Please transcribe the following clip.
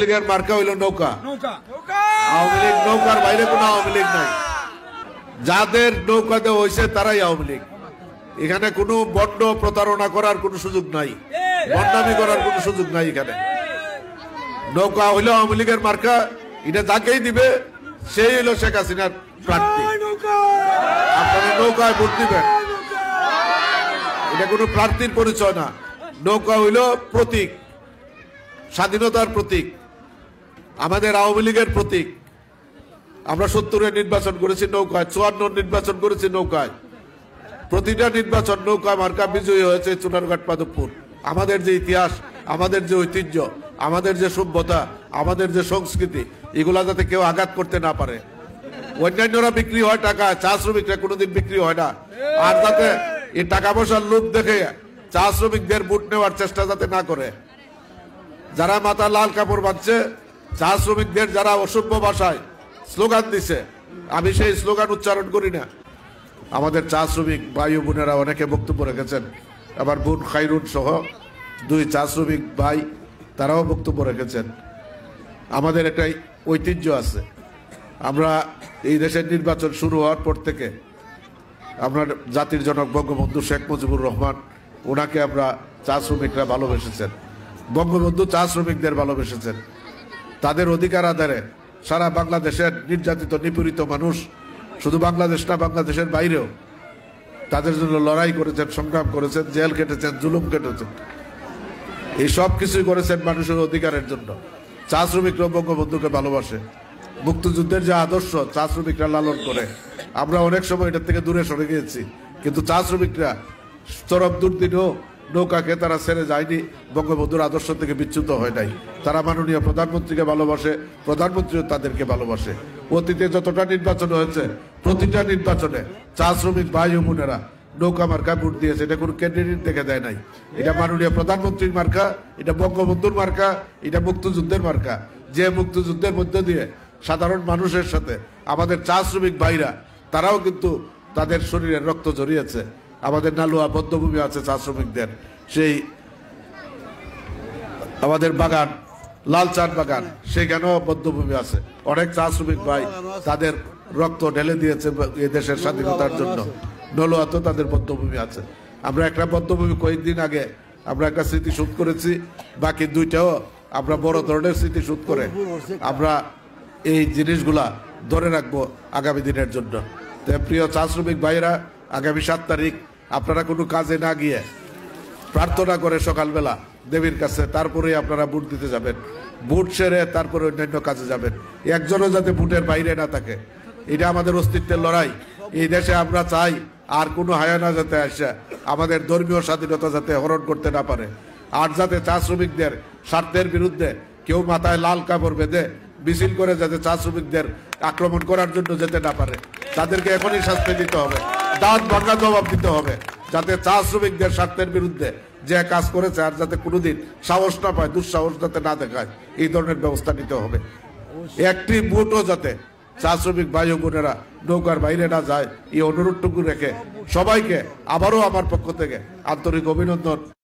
লীগের মার্কা হইল নৌকা আওয়ামী লীগ নৌকার বাইরে কোনো আওয়ামী লীগ নাই যাদের নৌকাতে হয়েছে তারাই আওয়ামী লীগ এখানে কোনো বন্ড প্রতারণা করার কোনো সুযোগ নাই বন্ডামি করার কোনো সুযোগ নাই এখানে নৌকা হইল আওয়ামী লীগের মার্কা এটা যাকেই দিবে সেই হইল শেখ হাসিনার প্রার্থী আপনারা নৌকায় ভোট দিবেন এটা কোনো প্রার্থীর পরিচয় না নৌকা হইল প্রতীক স্বাধীনতার প্রতীক আমাদের আওয়ামী লীগের প্রতীক আমরা সত্তরের নির্বাচন করেছি নৌকায় চুয়ান্ন নির্বাচন করেছি নৌকায় প্রতিটা নির্বাচন নৌকায় মার্কা বিজয়ী হয়েছে চুনারঘাট মাধবপুর আমাদের যে ইতিহাস আমাদের যে ঐতিহ্য আমাদের যে সভ্যতা আমাদের যে সংস্কৃতি এগুলা যাতে কেউ আঘাত করতে না পারে অন্যান্যরা বিক্রি হয় টাকা চা শ্রমিকরা কোনোদিন বিক্রি হয় না আর যাতে এই টাকা পয়সার লোভ দেখে চা শ্রমিকদের বুট নেওয়ার চেষ্টা যাতে না করে যারা মাথা লাল কাপড় বাঁধছে চা শ্রমিকদের যারা অসভ্য ভাষায় স্লোগান দিছে আমি সেই স্লোগান উচ্চারণ করি না আমাদের চা শ্রমিক ভাই বোনেরা অনেকে বক্তব্য রেখেছেন আবার বোন খাইরুন সহ দুই চা শ্রমিক ভাই তারাও বক্তব্য রেখেছেন আমাদের একটা ঐতিহ্য আছে আমরা এই দেশের নির্বাচন শুরু হওয়ার পর থেকে আমরা জাতির জনক বঙ্গবন্ধু শেখ মুজিবুর রহমান ওনাকে আমরা চা শ্রমিকরা ভালোবেসেছেন বঙ্গবন্ধু চা শ্রমিকদের ভালোবেসেছেন তাদের অধিকার আদারে সারা বাংলাদেশের নির্যাতিত নিপীড়িত মানুষ শুধু বাংলাদেশ না বাংলাদেশের বাইরেও তাদের জন্য লড়াই করেছেন সংগ্রাম করেছেন জেল কেটেছেন জুলুম কেটেছেন এই সব কিছুই করেছেন মানুষের অধিকারের জন্য চা শ্রমিকরা বঙ্গবন্ধুকে ভালোবাসে মুক্তিযুদ্ধের যে আদর্শ চা শ্রমিকরা লালন করে আমরা অনেক সময় এটার থেকে দূরে সরে গিয়েছি কিন্তু চা শ্রমিকরা চরম দুর্দিনও নৌকাকে তারা ছেড়ে যায়নি বঙ্গবন্ধুর আদর্শ থেকে বিচ্যুত হয় নাই তারা মাননীয় প্রধানমন্ত্রীকে ভালোবাসে প্রধানমন্ত্রীও তাদেরকে ভালোবাসে অতীতে যতটা নির্বাচন হয়েছে প্রতিটা নির্বাচনে চা শ্রমিক ভাই বোনেরা নৌকা মার্কা ভোট দিয়েছে এটা কোনো ক্যান্ডিডেট দেখে দেয় নাই এটা মাননীয় প্রধানমন্ত্রীর মার্কা এটা বঙ্গবন্ধুর মার্কা এটা মুক্তিযুদ্ধের মার্কা যে মুক্তিযুদ্ধের মধ্যে দিয়ে সাধারণ মানুষের সাথে আমাদের চা শ্রমিক ভাইরা তারাও কিন্তু তাদের শরীরে রক্ত জড়িয়েছে আমাদের নালুয়া বদ্ধভূমি আছে চা শ্রমিকদের সেই আমাদের বাগান লাল চাট বাগান সেখানেও বদ্ধভূমি আছে অনেক চা শ্রমিক ভাই তাদের রক্ত ঢেলে দিয়েছে দেশের স্বাধীনতার জন্য নলুয়া তো তাদের বদ্ধভূমি আছে আমরা একটা বদ্ধভূমি কয়েকদিন আগে আমরা একটা স্মৃতি শুট করেছি বাকি দুইটাও আমরা বড় ধরনের স্মৃতি শুট করে আমরা এই জিনিসগুলা ধরে রাখবো আগামী দিনের জন্য প্রিয় চা শ্রমিক ভাইরা আগামী সাত তারিখ আপনারা কোনো কাজে না গিয়ে প্রার্থনা করে সকালবেলা দেবীর কাছে তারপরে আপনারা ভোট দিতে যাবেন ভোট সেরে তারপরে অন্যান্য কাজে যাবেন একজনও যাতে ভোটের বাইরে না থাকে এটা আমাদের অস্তিত্বের লড়াই এই দেশে আমরা চাই আর কোনো হায়ানা যাতে আসে আমাদের ধর্মীয় স্বাধীনতা যাতে হরণ করতে না পারে আর যাতে চা শ্রমিকদের স্বার্থের বিরুদ্ধে কেউ মাথায় লাল কাপড় বেঁধে মিছিল করে যাতে চা শ্রমিকদের আক্রমণ করার জন্য যেতে না পারে তাদেরকে এখনই শাস্তি দিতে হবে দাঁত ভাঙা জবাব দিতে হবে যাতে চা শ্রমিকদের স্বার্থের বিরুদ্ধে যে কাজ করেছে আর যাতে কোনোদিন সাহস না পায় দুঃসাহস যাতে না দেখায় এই ধরনের ব্যবস্থা নিতে হবে একটি বুটও যাতে চা শ্রমিক ভাই বোনেরা নৌকার বাইরে না যায় এই অনুরোধটুকু রেখে সবাইকে আবারও আমার পক্ষ থেকে আন্তরিক অভিনন্দন